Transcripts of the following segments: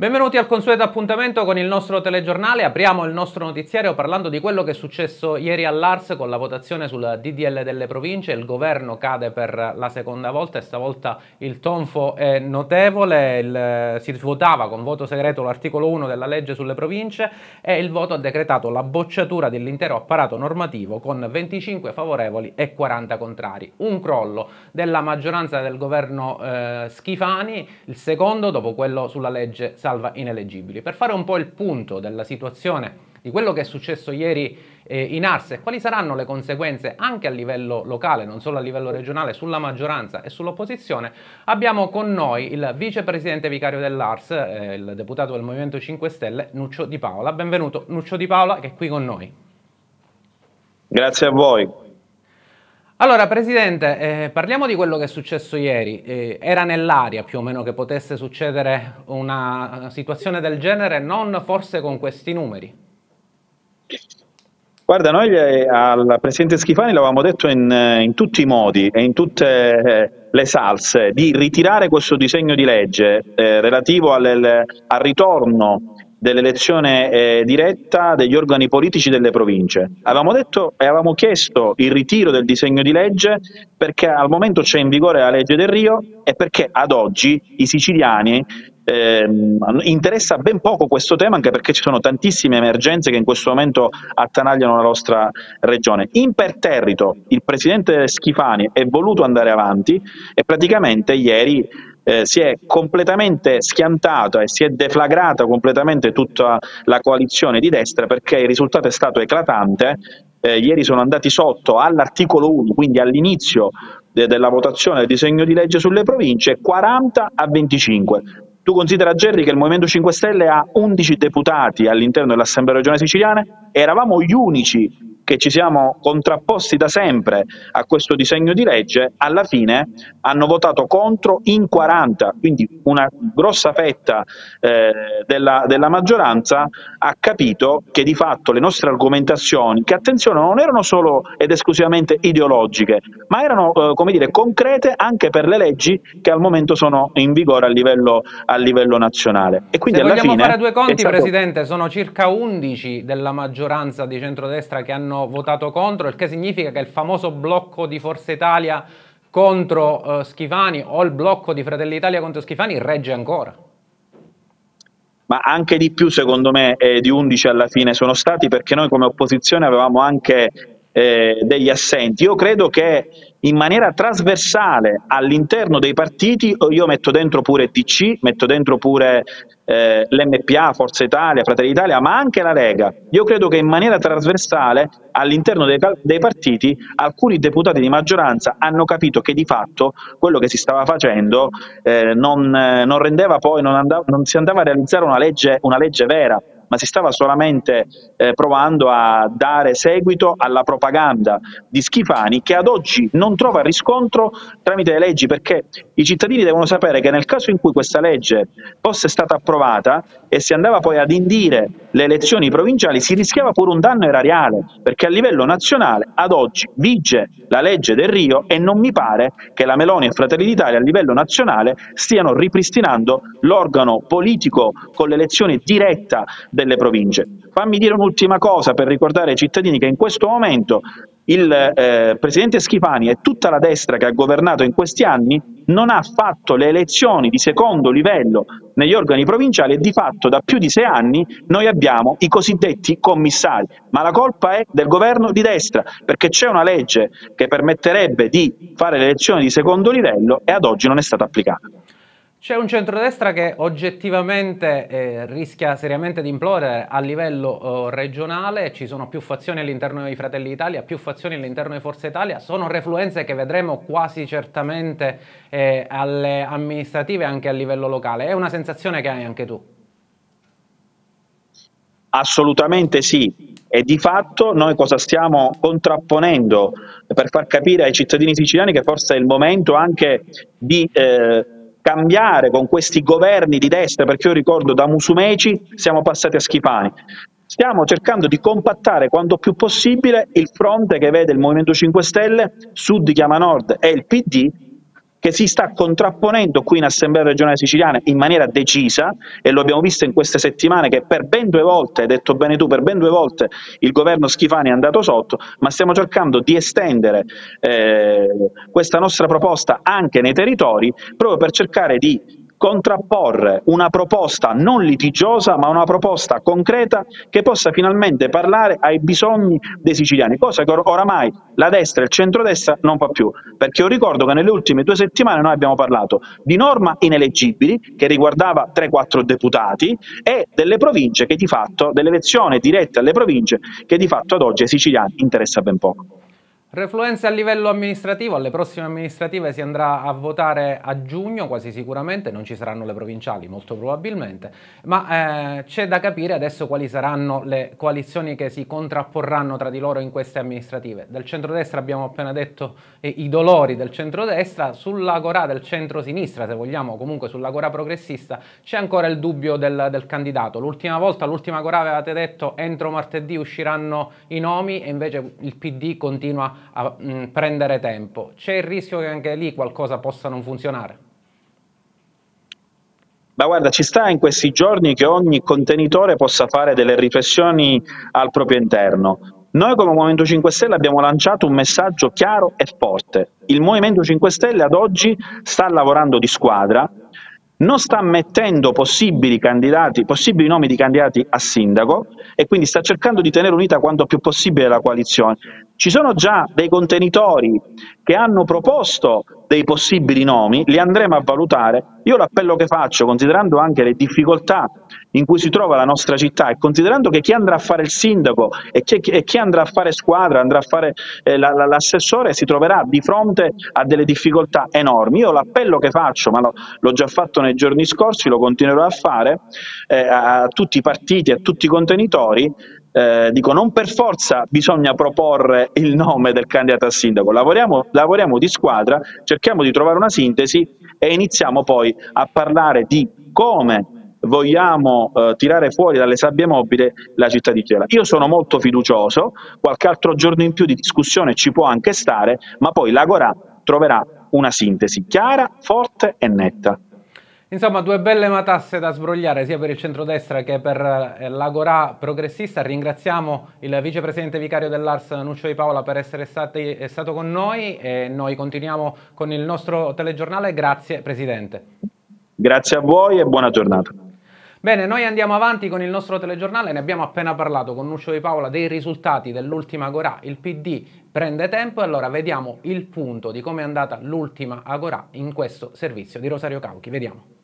Benvenuti al consueto appuntamento con il nostro telegiornale. Apriamo il nostro notiziario parlando di quello che è successo ieri all'Ars con la votazione sul DDL delle province. Il governo cade per la seconda volta e stavolta il tonfo è notevole. Il, eh, si votava con voto segreto l'articolo 1 della legge sulle province e il voto ha decretato la bocciatura dell'intero apparato normativo con 25 favorevoli e 40 contrari. Un crollo della maggioranza del governo eh, Schifani, il secondo dopo quello sulla legge Salvatore salva ineleggibili. Per fare un po' il punto della situazione di quello che è successo ieri eh, in Arse e quali saranno le conseguenze anche a livello locale, non solo a livello regionale, sulla maggioranza e sull'opposizione, abbiamo con noi il vicepresidente vicario dell'Ars, eh, il deputato del Movimento 5 Stelle, Nuccio Di Paola. Benvenuto Nuccio Di Paola che è qui con noi. Grazie a voi. Allora, Presidente, eh, parliamo di quello che è successo ieri. Eh, era nell'aria più o meno che potesse succedere una situazione del genere, non forse con questi numeri. Guarda, noi eh, al Presidente Schifani l'avevamo detto in, eh, in, tutti i modi e in tutte eh, le salse di ritirare questo disegno di legge eh, relativo al, al ritorno dell'elezione eh, diretta degli organi politici delle province. Avevamo detto e avevamo chiesto il ritiro del disegno di legge perché al momento c'è in vigore la legge del Rio e perché ad oggi i siciliani eh, interessa ben poco questo tema anche perché ci sono tantissime emergenze che in questo momento attanagliano la nostra regione. Imperterrito il presidente Schifani è voluto andare avanti e praticamente ieri eh, si è completamente schiantata e si è deflagrata completamente tutta la coalizione di destra perché il risultato è stato eclatante. Eh, ieri sono andati sotto all'articolo 1, quindi all'inizio de della votazione del disegno di legge sulle province, 40 a 25. Tu considera Gerri che il Movimento 5 Stelle ha 11 deputati all'interno dell'Assemblea regionale siciliana, eravamo gli unici che ci siamo contrapposti da sempre a questo disegno di legge, alla fine hanno votato contro in 40, quindi una grossa fetta eh, della, della maggioranza ha capito che di fatto le nostre argomentazioni, che attenzione non erano solo ed esclusivamente ideologiche, ma erano eh, come dire, concrete anche per le leggi che al momento sono in vigore a livello, a livello nazionale. E quindi Se alla vogliamo fine fare due conti, stato... Presidente, sono circa 11 della maggioranza di centrodestra che hanno hanno votato contro, il che significa che il famoso blocco di Forza Italia contro eh, Schifani o il blocco di Fratelli Italia contro Schifani regge ancora. Ma anche di più, secondo me, eh, di 11 alla fine sono stati perché noi come opposizione avevamo anche eh, degli assenti. Io credo che in maniera trasversale all'interno dei partiti, io metto dentro pure DC, metto dentro pure eh, l'MPA, Forza Italia, Fratelli Italia, ma anche la Lega. Io credo che in maniera trasversale all'interno dei, dei, partiti alcuni deputati di maggioranza hanno capito che di fatto quello che si stava facendo eh, non, non, rendeva poi, non, andava, non si andava a realizzare una legge, una legge vera ma si stava solamente eh, provando a dare seguito alla propaganda di Schifani che ad oggi non trova riscontro tramite le leggi perché i cittadini devono sapere che nel caso in cui questa legge fosse stata approvata e si andava poi ad indire le elezioni provinciali si rischiava pure un danno erariale perché a livello nazionale ad oggi vige la legge del Rio e non mi pare che la Meloni e Fratelli d'Italia a livello nazionale stiano ripristinando l'organo politico con l'elezione diretta delle province. Fammi dire un'ultima cosa per ricordare ai cittadini che in questo momento il eh, presidente Schifani e tutta la destra che ha governato in questi anni non ha fatto le elezioni di secondo livello negli organi provinciali e di fatto da più di sei anni noi abbiamo i cosiddetti commissari, ma la colpa è del governo di destra perché c'è una legge che permetterebbe di fare le elezioni di secondo livello e ad oggi non è stata applicata. C'è un centrodestra che oggettivamente eh, rischia seriamente di implodere a livello eh, regionale, ci sono più fazioni all'interno dei Fratelli Italia, più fazioni all'interno di Forza Italia, sono refluenze che vedremo quasi certamente eh, alle amministrative anche a livello locale. È una sensazione che hai anche tu? Assolutamente sì, e di fatto noi cosa stiamo contrapponendo per far capire ai cittadini siciliani che forse è il momento anche di eh, cambiare con questi governi di destra, perché io ricordo da Musumeci siamo passati a Schifani. Stiamo cercando di compattare quanto più possibile il fronte che vede il Movimento 5 Stelle, Sud chiama Nord e il PD che si sta contrapponendo qui in Assemblea regionale siciliana in maniera decisa e lo abbiamo visto in queste settimane che per ben due volte, hai detto bene tu, per ben due volte il governo Schifani è andato sotto, ma stiamo cercando di estendere eh, questa nostra proposta anche nei territori proprio per cercare di contrapporre una proposta non litigiosa ma una proposta concreta che possa finalmente parlare ai bisogni dei siciliani, cosa che or- oramai la destra e il centrodestra non fa più, perché io ricordo che nelle ultime due settimane noi abbiamo parlato di norma ineleggibili che riguardava 3-4 deputati e delle province che di fatto, dell'elezione diretta alle province che di fatto ad oggi ai siciliani interessa ben poco. Refluenze a livello amministrativo, alle prossime amministrative si andrà a votare a giugno quasi sicuramente, non ci saranno le provinciali molto probabilmente, ma eh, c'è da capire adesso quali saranno le coalizioni che si contrapporranno tra di loro in queste amministrative. Del centrodestra abbiamo appena detto eh, i dolori del centrodestra, sull'agorà del centrosinistra se vogliamo, comunque sull'agorà progressista c'è ancora il dubbio del, del candidato. L'ultima volta, l'ultima agorà avevate detto entro martedì usciranno i nomi e invece il PD continua a a mh, mm, prendere tempo. C'è il rischio che anche lì qualcosa possa non funzionare? Ma guarda, ci sta in questi giorni che ogni contenitore possa fare delle riflessioni al proprio interno. Noi come Movimento 5 Stelle abbiamo lanciato un messaggio chiaro e forte. Il Movimento 5 Stelle ad oggi sta lavorando di squadra, non sta mettendo possibili, candidati, possibili nomi di candidati a sindaco e quindi sta cercando di tenere unita quanto più possibile la coalizione. Ci sono già dei contenitori che hanno proposto dei possibili nomi, li andremo a valutare. Io l'appello che faccio, considerando anche le difficoltà in cui si trova la nostra città e considerando che chi andrà a fare il sindaco e chi, e chi andrà a fare squadra, andrà a fare eh, la, la, l'assessore, si troverà di fronte a delle difficoltà enormi. Io l'appello che faccio, ma lo, l'ho già fatto nei giorni scorsi, lo continuerò a fare, eh, a tutti i partiti, a tutti i contenitori, eh, dico non per forza bisogna proporre il nome del candidato a sindaco, lavoriamo, lavoriamo di squadra, cerchiamo di trovare una sintesi e iniziamo poi a parlare di come vogliamo eh, tirare fuori dalle sabbie mobili la città di Chiela. Io sono molto fiducioso, qualche altro giorno in più di discussione ci può anche stare, ma poi l'Agorà troverà una sintesi chiara, forte e netta. Insomma, due belle matasse da sbrogliare sia per il centrodestra che per eh, l'Agorà progressista. Ringraziamo il vicepresidente vicario dell'Ars Nuccio Di Paola per essere stati, stato con noi e noi continuiamo con il nostro telegiornale. Grazie Presidente. Grazie a voi e buona giornata. Bene, noi andiamo avanti con il nostro telegiornale, ne abbiamo appena parlato con Nuccio Di Paola dei risultati dell'ultima Agorà, il PD prende tempo e allora vediamo il punto di come è andata l'ultima Agorà in questo servizio di Rosario Cauchi, vediamo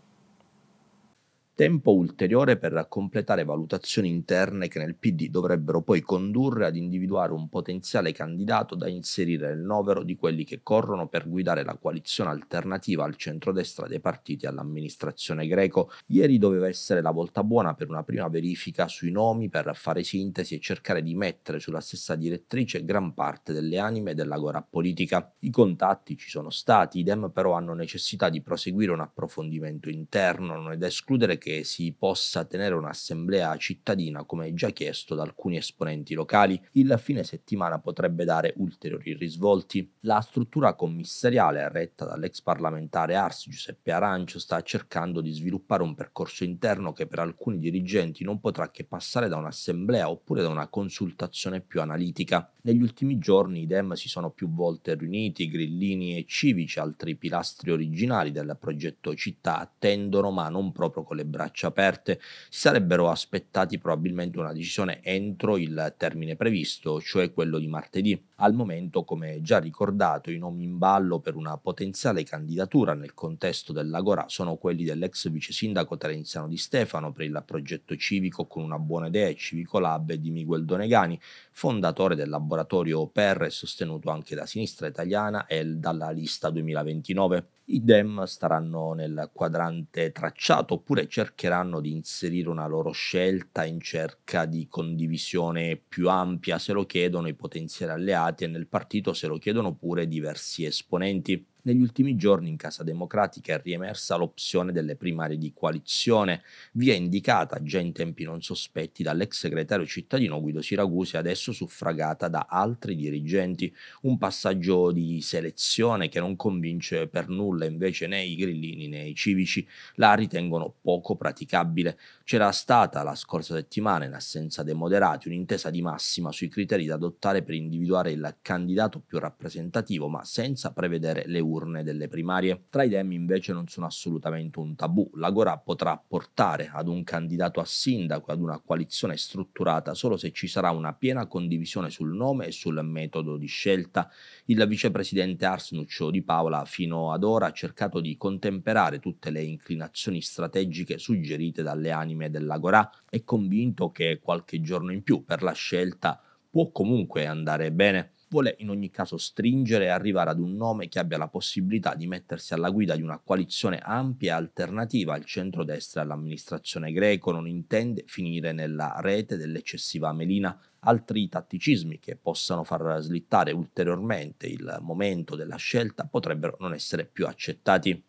tempo ulteriore per completare valutazioni interne che nel PD dovrebbero poi condurre ad individuare un potenziale candidato da inserire nel novero di quelli che corrono per guidare la coalizione alternativa al centrodestra dei partiti all'amministrazione greco. Ieri doveva essere la volta buona per una prima verifica sui nomi per fare sintesi e cercare di mettere sulla stessa direttrice gran parte delle anime dell'agora politica. I contatti ci sono stati, idem però hanno necessità di proseguire un approfondimento interno, non è da escludere che si possa tenere un'assemblea cittadina come già chiesto da alcuni esponenti locali. Il fine settimana potrebbe dare ulteriori risvolti. La struttura commissariale retta dall'ex parlamentare Ars Giuseppe Arancio sta cercando di sviluppare un percorso interno che per alcuni dirigenti non potrà che passare da un'assemblea oppure da una consultazione più analitica. Negli ultimi giorni i Dem si sono più volte riuniti, grillini e civici, altri pilastri originali del progetto città, attendono ma non proprio con le braccia aperte, si sarebbero aspettati probabilmente una decisione entro il termine previsto, cioè quello di martedì. Al momento, come già ricordato, i nomi in ballo per una potenziale candidatura nel contesto dell'Agora sono quelli dell'ex vice sindaco Terenziano Di Stefano per il progetto civico con una buona idea e Civico Lab di Miguel Donegani, fondatore del laboratorio OPER e sostenuto anche da Sinistra Italiana e dalla Lista 2029 i Dem staranno nel quadrante tracciato oppure cercheranno di inserire una loro scelta in cerca di condivisione più ampia, se lo chiedono i potenziali alleati e nel partito se lo chiedono pure diversi esponenti negli ultimi giorni in Casa Democratica è riemersa l'opzione delle primarie di coalizione, via indicata già in tempi non sospetti dall'ex segretario cittadino Guido Siragusi, adesso suffragata da altri dirigenti. Un passaggio di selezione che non convince per nulla invece né i grillini né i civici, la ritengono poco praticabile. C'era stata la scorsa settimana, in assenza dei moderati, un'intesa di massima sui criteri da adottare per individuare il candidato più rappresentativo, ma senza prevedere le urne delle primarie. Tra i temi invece non sono assolutamente un tabù. L'Agora potrà portare ad un candidato a sindaco ad una coalizione strutturata solo se ci sarà una piena condivisione sul nome e sul metodo di scelta. Il vicepresidente Arsnuccio di Paola fino ad ora ha cercato di contemperare tutte le inclinazioni strategiche suggerite dalle anime anime dell'Agorà, è convinto che qualche giorno in più per la scelta può comunque andare bene. Vuole in ogni caso stringere e arrivare ad un nome che abbia la possibilità di mettersi alla guida di una coalizione ampia e alternativa al centrodestra e all'amministrazione greco, non intende finire nella rete dell'eccessiva melina. Altri tatticismi che possano far slittare ulteriormente il momento della scelta potrebbero non essere più accettati.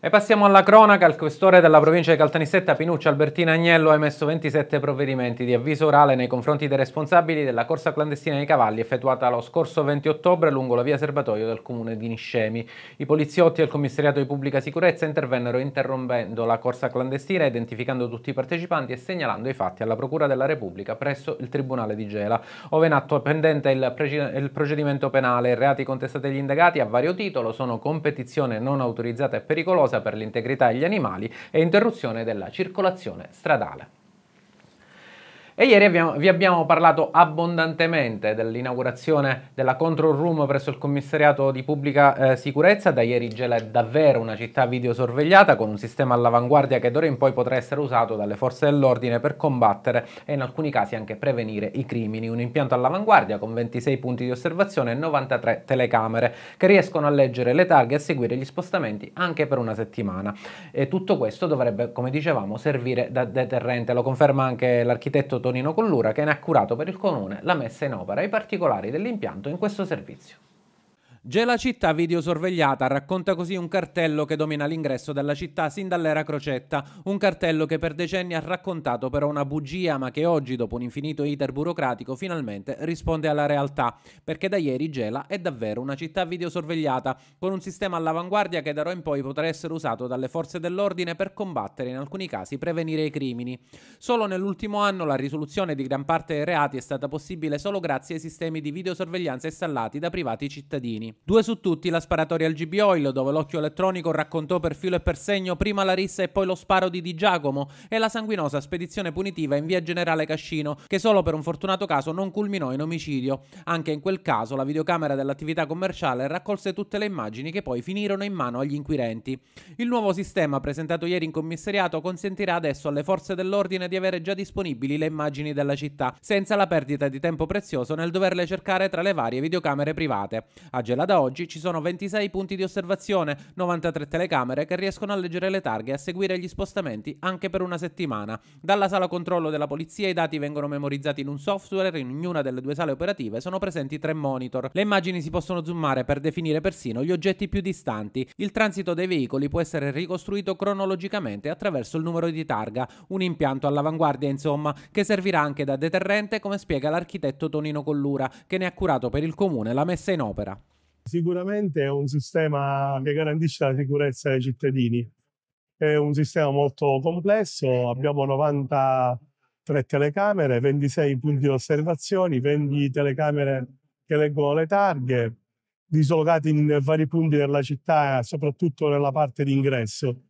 E passiamo alla cronaca. Il questore della provincia di Caltanissetta, Pinuccio Albertino Agnello, ha emesso 27 provvedimenti di avviso orale nei confronti dei responsabili della corsa clandestina dei cavalli effettuata lo scorso 20 ottobre lungo la via serbatoio del comune di Niscemi. I poliziotti e il commissariato di pubblica sicurezza intervennero interrompendo la corsa clandestina, identificando tutti i partecipanti e segnalando i fatti alla Procura della Repubblica presso il Tribunale di Gela, ove in atto pendente il, il procedimento penale. I reati contestati agli indagati a vario titolo sono competizione non autorizzata e pericolosa pericolosa per l'integrità degli animali e interruzione della circolazione stradale. E ieri abbiamo, vi abbiamo parlato abbondantemente dell'inaugurazione della control room presso il commissariato di pubblica eh, sicurezza. Da ieri Gela è davvero una città videosorvegliata con un sistema all'avanguardia che d'ora in poi potrà essere usato dalle forze dell'ordine per combattere e in alcuni casi anche prevenire i crimini. Un impianto all'avanguardia con 26 punti di osservazione e 93 telecamere che riescono a leggere le targhe e a seguire gli spostamenti anche per una settimana. E tutto questo dovrebbe, come dicevamo, servire da deterrente. Lo conferma anche l'architetto Antonino Collura che ne ha curato per il comune la messa in opera e i particolari dell'impianto in questo servizio. Gela città videosorvegliata, racconta così un cartello che domina l'ingresso della città sin dall'era crocetta, un cartello che per decenni ha raccontato però una bugia ma che oggi dopo un infinito iter burocratico finalmente risponde alla realtà, perché da ieri Gela è davvero una città videosorvegliata, con un sistema all'avanguardia che da ora in poi potrà essere usato dalle forze dell'ordine per combattere e in alcuni casi prevenire i crimini. Solo nell'ultimo anno la risoluzione di gran parte dei reati è stata possibile solo grazie ai sistemi di videosorveglianza installati da privati cittadini. Salvini. Due su tutti la sparatoria al GB Oil, dove l'occhio elettronico raccontò per filo e per segno prima la rissa e poi lo sparo di Di Giacomo, e la sanguinosa spedizione punitiva in via Generale Cascino, che solo per un fortunato caso non culminò in omicidio. Anche in quel caso la videocamera dell'attività commerciale raccolse tutte le immagini che poi finirono in mano agli inquirenti. Il nuovo sistema presentato ieri in commissariato consentirà adesso alle forze dell'ordine di avere già disponibili le immagini della città, senza la perdita di tempo prezioso nel doverle cercare tra le varie videocamere private. A da oggi ci sono 26 punti di osservazione, 93 telecamere che riescono a leggere le targhe e a seguire gli spostamenti anche per una settimana. Dalla sala controllo della polizia i dati vengono memorizzati in un software e in ognuna delle due sale operative sono presenti tre monitor. Le immagini si possono zoomare per definire persino gli oggetti più distanti. Il transito dei veicoli può essere ricostruito cronologicamente attraverso il numero di targa, un impianto all'avanguardia insomma, che servirà anche da deterrente come spiega l'architetto Tonino Collura, che ne ha curato per il comune la messa in opera. Sicuramente è un sistema che garantisce la sicurezza dei cittadini. È un sistema molto complesso, abbiamo 93 telecamere, 26 punti di osservazione, 20 telecamere che leggono le targhe, dislocati in vari punti della città, soprattutto nella parte d'ingresso.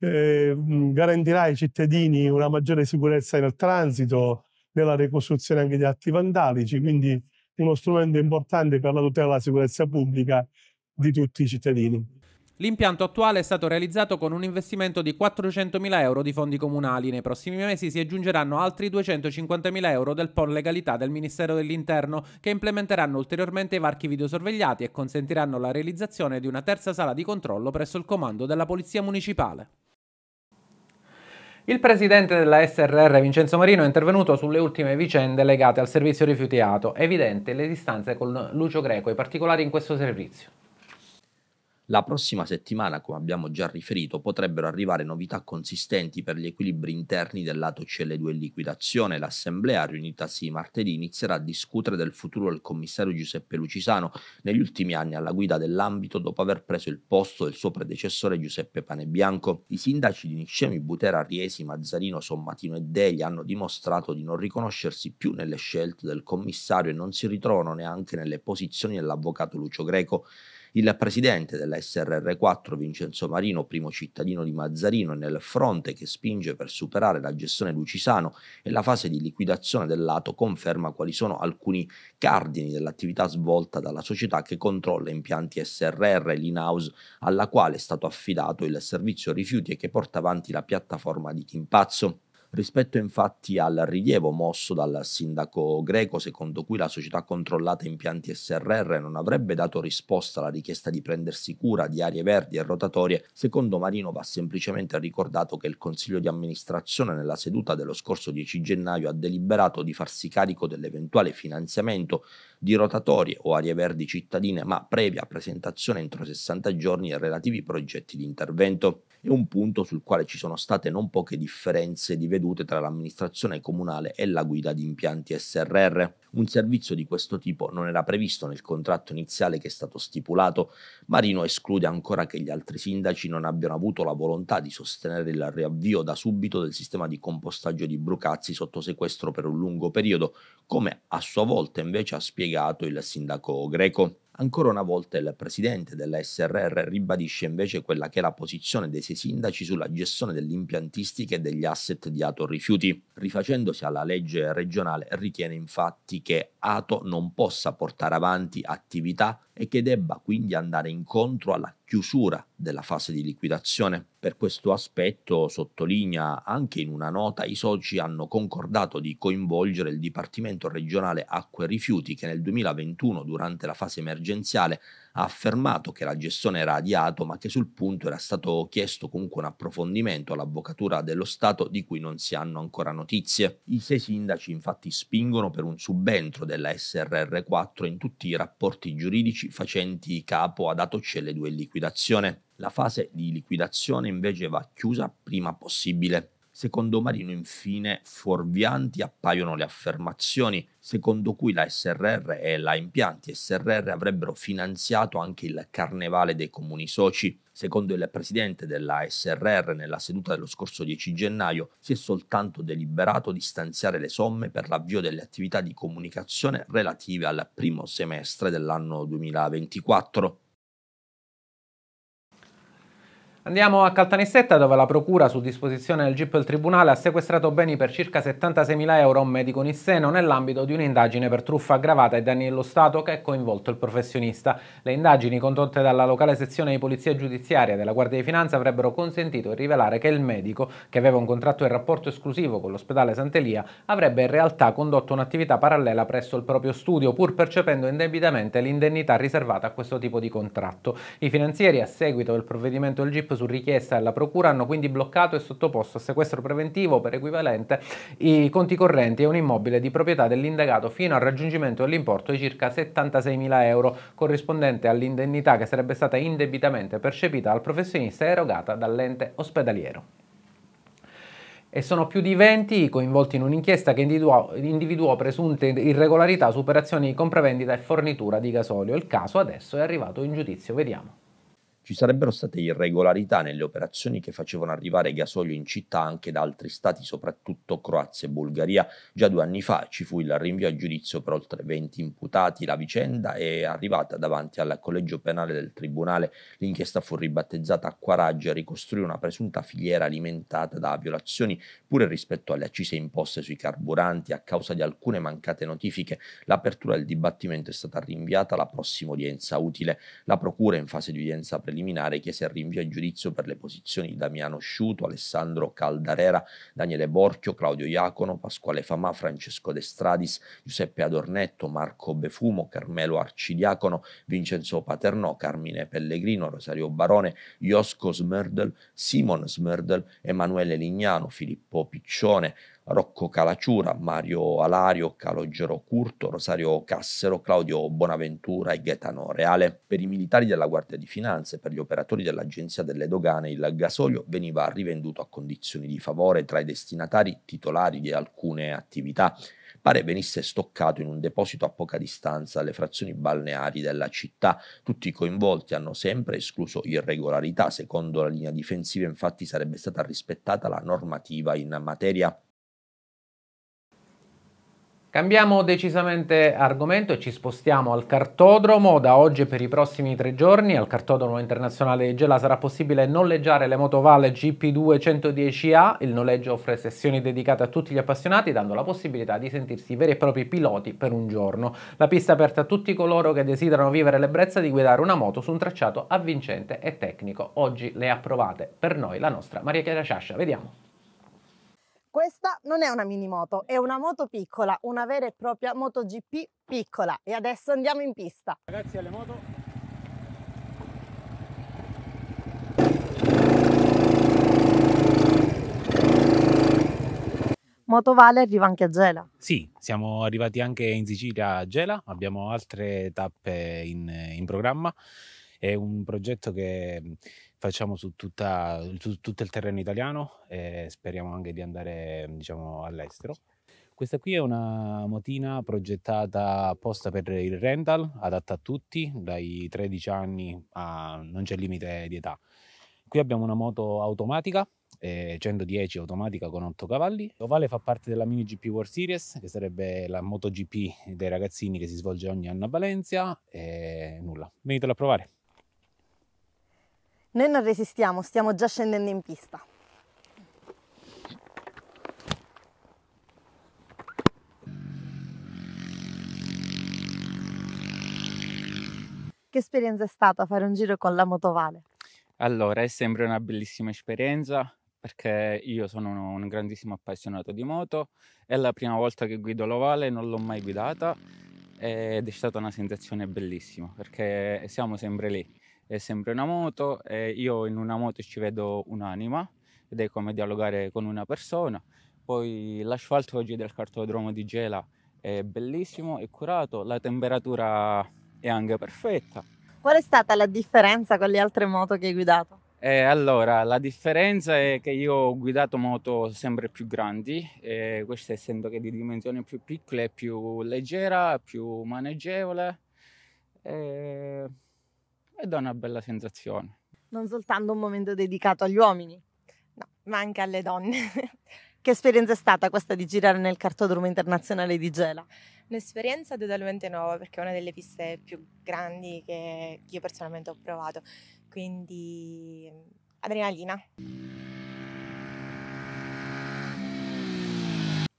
Ehm, garantirà ai cittadini una maggiore sicurezza nel transito, nella ricostruzione anche di atti vandalici, quindi uno strumento importante per la tutela della sicurezza pubblica di tutti i cittadini. L'impianto attuale è stato realizzato con un investimento di 400.000 euro di fondi comunali. Nei prossimi mesi si aggiungeranno altri 250.000 euro del PON Legalità del Ministero dell'Interno, che implementeranno ulteriormente i varchi videosorvegliati e consentiranno la realizzazione di una terza sala di controllo presso il comando della Polizia Municipale. Il presidente della SRR Vincenzo Marino è intervenuto sulle ultime vicende legate al servizio rifiutiato, È evidente le distanze con Lucio Greco, i particolari in questo servizio. La prossima settimana, come abbiamo già riferito, potrebbero arrivare novità consistenti per gli equilibri interni del lato CL2 in liquidazione. L'Assemblea, riunitasi martedì, inizierà a discutere del futuro del commissario Giuseppe Lucisano, negli ultimi anni alla guida dell'ambito dopo aver preso il posto del suo predecessore Giuseppe Panebianco. I sindaci di Niscemi, Butera, Riesi, Mazzarino, Sommatino e Degli hanno dimostrato di non riconoscersi più nelle scelte del commissario e non si ritrovano neanche nelle posizioni dell'avvocato Lucio Greco. Il presidente della SRR4 Vincenzo Marino, primo cittadino di Mazzarino, è nel fronte che spinge per superare la gestione Lucisano e la fase di liquidazione del lato conferma quali sono alcuni cardini dell'attività svolta dalla società che controlla impianti SRR e l'in-house alla quale è stato affidato il servizio rifiuti e che porta avanti la piattaforma di Chimpazzo rispetto infatti al rilievo mosso dal sindaco greco secondo cui la società controllata impianti SRR non avrebbe dato risposta alla richiesta di prendersi cura di aree verdi e rotatorie, secondo Marino va semplicemente ricordato che il Consiglio di amministrazione nella seduta dello scorso 10 gennaio ha deliberato di farsi carico dell'eventuale finanziamento di rotatorie o aree verdi cittadine, ma previa presentazione entro 60 giorni ai relativi progetti di intervento è un punto sul quale ci sono state non poche differenze di vedute tra l'amministrazione comunale e la guida di impianti SRR. Un servizio di questo tipo non era previsto nel contratto iniziale che è stato stipulato. Marino esclude ancora che gli altri sindaci non abbiano avuto la volontà di sostenere il riavvio da subito del sistema di compostaggio di Brucazzi sotto sequestro per un lungo periodo, come a sua volta invece ha spiegato il sindaco greco. Ancora una volta il presidente della SRR ribadisce invece quella che è la posizione dei sei sindaci sulla gestione dell'impiantistica e degli asset di Ato Rifiuti. Rifacendosi alla legge regionale ritiene infatti che Ato non possa portare avanti attività e che debba quindi andare incontro alla chiusura della fase di liquidazione. Per questo aspetto, sottolinea anche in una nota, i soci hanno concordato di coinvolgere il Dipartimento regionale acque e rifiuti che nel 2021, durante la fase emergenziale, ha affermato che la gestione era adiato, ma che sul punto era stato chiesto comunque un approfondimento all'avvocatura dello Stato di cui non si hanno ancora notizie. I sei sindaci infatti spingono per un subentro della SRR4 in tutti i rapporti giuridici facenti capo ad Atocelle 2 in liquidazione. La fase di liquidazione invece va chiusa prima possibile. Secondo Marino, infine, fuorvianti appaiono le affermazioni secondo cui la SRR e la Impianti SRR avrebbero finanziato anche il carnevale dei comuni soci. Secondo il presidente della SRR, nella seduta dello scorso 10 gennaio si è soltanto deliberato di stanziare le somme per l'avvio delle attività di comunicazione relative al primo semestre dell'anno 2024. Andiamo a Caltanissetta dove la procura su disposizione del GIP del Tribunale ha sequestrato beni per circa 76.000 euro a un medico nisseno nell'ambito di un'indagine per truffa aggravata e danni dello Stato che ha coinvolto il professionista. Le indagini condotte dalla locale sezione di polizia giudiziaria della Guardia di Finanza avrebbero consentito di rivelare che il medico, che aveva un contratto in rapporto esclusivo con l'ospedale Sant'Elia, avrebbe in realtà condotto un'attività parallela presso il proprio studio pur percependo indebitamente l'indennità riservata a questo tipo di contratto. I finanzieri a seguito del provvedimento del GIP Step su richiesta della Procura hanno quindi bloccato e sottoposto a sequestro preventivo per equivalente i conti correnti e un immobile di proprietà dell'indagato fino al raggiungimento dell'importo di circa 76.000 euro, corrispondente all'indennità che sarebbe stata indebitamente percepita dal professionista e erogata dall'ente ospedaliero e sono più di 20 i coinvolti in un'inchiesta che individuò, individuò, presunte irregolarità su operazioni di compravendita e fornitura di gasolio. Il caso adesso è arrivato in giudizio, vediamo ci sarebbero state irregolarità nelle operazioni che facevano arrivare gasolio in città anche da altri stati, soprattutto Croazia e Bulgaria. Già due anni fa ci fu il rinvio a giudizio per oltre 20 imputati. La vicenda è arrivata davanti al collegio penale del tribunale. L'inchiesta fu ribattezzata a Quaraggio a ricostruire una presunta filiera alimentata da violazioni pure rispetto alle accise imposte sui carburanti a causa di alcune mancate notifiche. L'apertura del dibattimento è stata rinviata alla prossima udienza utile. La procura in fase di udienza pre- preliminare chiese il rinvio a giudizio per le posizioni di Damiano Sciuto, Alessandro Caldarera, Daniele Borchio, Claudio Iacono, Pasquale Famà, Francesco Destradis, Giuseppe Adornetto, Marco Befumo, Carmelo Arcidiacono, Vincenzo Paternò, Carmine Pellegrino, Rosario Barone, Josco Smerdel, Simon Smerdel, Emanuele Lignano, Filippo Piccione, Rocco Calaciura, Mario Alario, Calogero Curto, Rosario Cassero, Claudio Bonaventura e Gaetano Reale. Per i militari della Guardia di Finanza e per gli operatori dell'Agenzia delle Dogane il gasolio veniva rivenduto a condizioni di favore tra i destinatari titolari di alcune attività pare venisse stoccato in un deposito a poca distanza alle frazioni balneari della città. Tutti i coinvolti hanno sempre escluso irregolarità. Secondo la linea difensiva, infatti, sarebbe stata rispettata la normativa in materia. Cambiamo decisamente argomento e ci spostiamo al cartodromo. Da oggi per i prossimi tre giorni al cartodromo internazionale di Gela sarà possibile noleggiare le motovale GP2 110A. Il noleggio offre sessioni dedicate a tutti gli appassionati, dando la possibilità di sentirsi veri e propri piloti per un giorno. La pista è aperta a tutti coloro che desiderano vivere l'ebbrezza di guidare una moto su un tracciato avvincente e tecnico. Oggi le approvate per noi la nostra Maria Chiara Sciascia. Vediamo. Questa non è una mini moto, è una moto piccola, una vera e propria MotoGP piccola. E adesso andiamo in pista. Ragazzi, alle moto Motovale arriva anche a Gela. Sì, siamo arrivati anche in Sicilia a Gela, abbiamo altre tappe in, in programma è un progetto che mhmm, facciamo su, tutta, su tutto il terreno italiano e speriamo anche di andare mhmm, diciamo, all'estero. Questa qui è una motina progettata apposta per il rental, adatta a tutti, dai 13 anni a non c'è limite di età. Qui abbiamo una moto automatica, eh, 110 automatica con 8 cavalli. L'Ovale fa parte della Mini GP World Series, che sarebbe la moto GP dei ragazzini che si svolge ogni anno a Valencia. E nulla, venitelo a provare. Noi non resistiamo, stiamo già scendendo in pista. Che esperienza è stata fare un giro con la motovale? Allora, è sempre una bellissima esperienza perché io sono un, grandissimo appassionato di moto, è la prima volta che guido l'ovale, non l'ho mai guidata ed è stata una sensazione bellissima perché siamo sempre lì è sempre una moto e io in una moto ci vedo un'anima ed è come dialogare con una persona. Poi l'asfalto oggi del cartodromo di Gela è bellissimo, è curato, la temperatura è anche perfetta. Qual è stata la differenza con le altre moto che hai guidato? Eh, allora, la differenza è che io ho guidato moto sempre più grandi, eh, questa essendo che di dimensioni più piccole è più leggera, più maneggevole. Eh, e dà una bella sensazione. Non soltanto un momento dedicato agli uomini, no, ma anche alle donne. che esperienza è stata questa di girare nel cartodromo internazionale di Gela? Un'esperienza totalmente nuova perché è una delle piste più grandi che io personalmente ho provato, quindi adrenalina.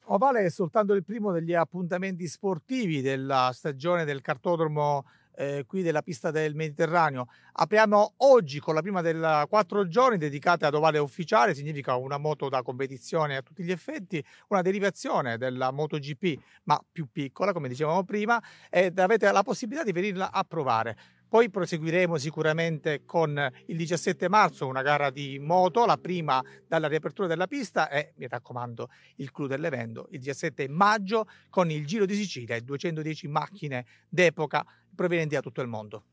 Ovale è soltanto il primo degli appuntamenti sportivi della stagione del cartodromo eh, qui della pista del Mediterraneo. Apriamo oggi con la prima della quattro giorni dedicata ad ovale ufficiale, significa una moto da competizione a tutti gli effetti, una derivazione della MotoGP ma più piccola, come dicevamo prima, ed avete la possibilità di venirla a provare. Poi proseguiremo sicuramente con il 17 marzo una gara di moto, la prima dalla riapertura della pista e mi raccomando il clou dell'evento il 17 maggio con il Giro di Sicilia e 210 macchine d'epoca provenienti da tutto il mondo.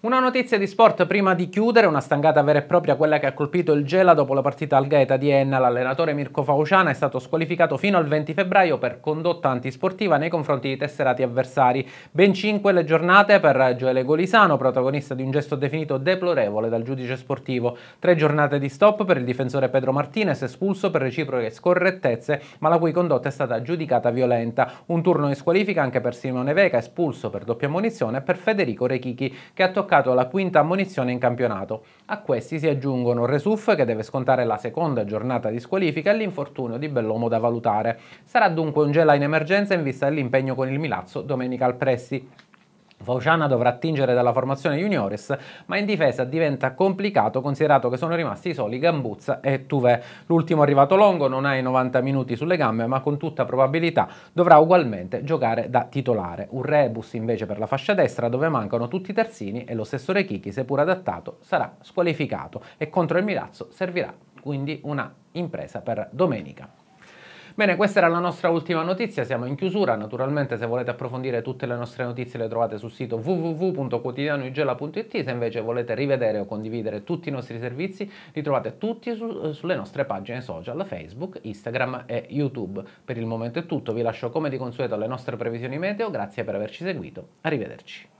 Una notizia di sport prima di chiudere, una stangata vera e propria quella che ha colpito il Gela dopo la partita al Gaeta di Enna. L'allenatore Mirko Fauciana è stato squalificato fino al 20 febbraio per condotta antisportiva nei confronti di tesserati avversari. Ben 5 le giornate per Gioele Golisano, protagonista di un gesto definito deplorevole dal giudice sportivo. Tre giornate di stop per il difensore Pedro Martinez, espulso per reciproche scorrettezze, ma la cui condotta è stata giudicata violenta. Un turno di squalifica anche per Simone Veca, espulso per doppia munizione, e per Federico Rechichi, che ha toccato sbloccato la quinta ammonizione in campionato. A questi si aggiungono Resuf che deve scontare la seconda giornata di squalifica e l'infortunio di Bellomo da valutare. Sarà dunque un gela in emergenza in vista dell'impegno con il Milazzo domenica al Pressi. Fauciana dovrà attingere dalla formazione juniores, ma in difesa diventa complicato considerato che sono rimasti soli Gambuzza e Tuve. L'ultimo arrivato Longo non ha i 90 minuti sulle gambe, ma con tutta probabilità dovrà ugualmente giocare da titolare. Un rebus invece per la fascia destra dove mancano tutti i terzini e lo stesso Rechichi, seppur adattato, sarà squalificato e contro il Milazzo servirà quindi una impresa per domenica. Bene, questa era la nostra ultima notizia, siamo in chiusura, naturalmente se volete approfondire tutte le nostre notizie le trovate sul sito www.quotidianoigela.it, se invece volete rivedere o condividere tutti i nostri servizi li trovate tutti su, eh, sulle nostre pagine social Facebook, Instagram e YouTube. Per il momento è tutto, vi lascio come di consueto alle nostre previsioni meteo, grazie per averci seguito, arrivederci.